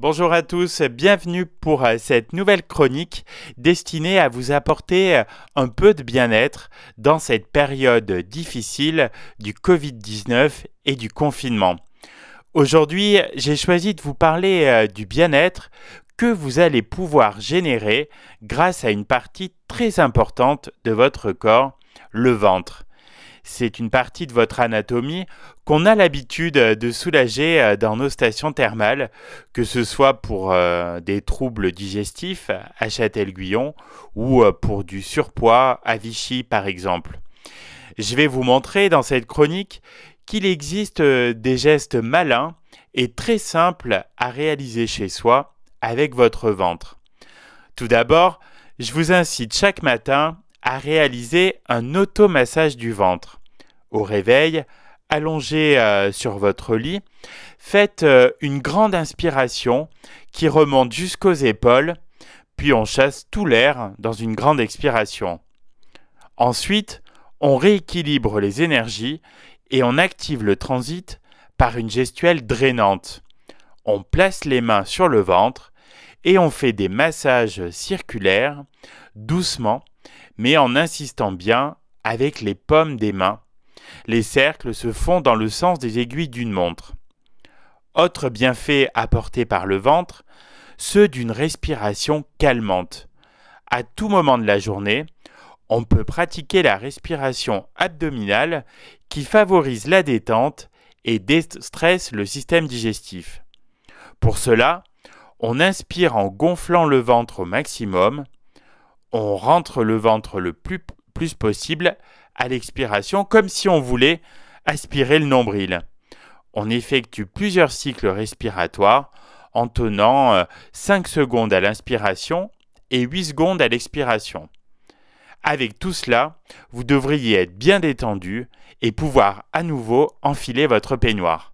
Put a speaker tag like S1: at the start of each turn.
S1: Bonjour à tous, bienvenue pour euh, cette nouvelle chronique destinée à vous apporter euh, un peu de bien-être dans cette période difficile du Covid-19 et du confinement. Aujourd'hui, j'ai choisi de vous parler euh, du bien-être que vous allez pouvoir générer grâce à une partie très importante de votre corps, le ventre. C'est une partie de votre anatomie qu'on a l'habitude euh, de soulager euh, dans nos stations thermales, que ce soit pour euh, des troubles digestifs à Châtel-Guyon ou pour du surpoids à Vichy par exemple. Je vais vous montrer dans cette chronique qu'il existe des gestes malins et très simples à réaliser chez soi avec votre ventre. Tout d'abord, je vous incite chaque matin à réaliser un automassage du ventre au réveil, allongé euh, sur votre lit, faites euh, une grande inspiration qui remonte jusqu'aux épaules, puis on chasse tout l'air dans une grande expiration. Ensuite, on rééquilibre les énergies et on active le transit par une gestuelle drainante. On place les mains sur le ventre et on fait des massages circulaires, doucement, mais en insistant bien avec les pommes des mains les cercles se font dans le sens des aiguilles d'une montre. Autre bienfait apporté par le ventre, ceux d'une respiration calmante. À tout moment de la journée, on peut pratiquer la respiration abdominale qui favorise la détente et déstresse le système digestif. Pour cela, on inspire en gonflant le ventre au maximum, on rentre le ventre le plus plus possible à l'expiration, comme si on voulait aspirer le nombril. On effectue plusieurs cycles respiratoires en tenant 5 euh, secondes à l'inspiration et 8 secondes à l'expiration. Avec tout cela, vous devriez être bien détendu et pouvoir à nouveau enfiler votre peignoir.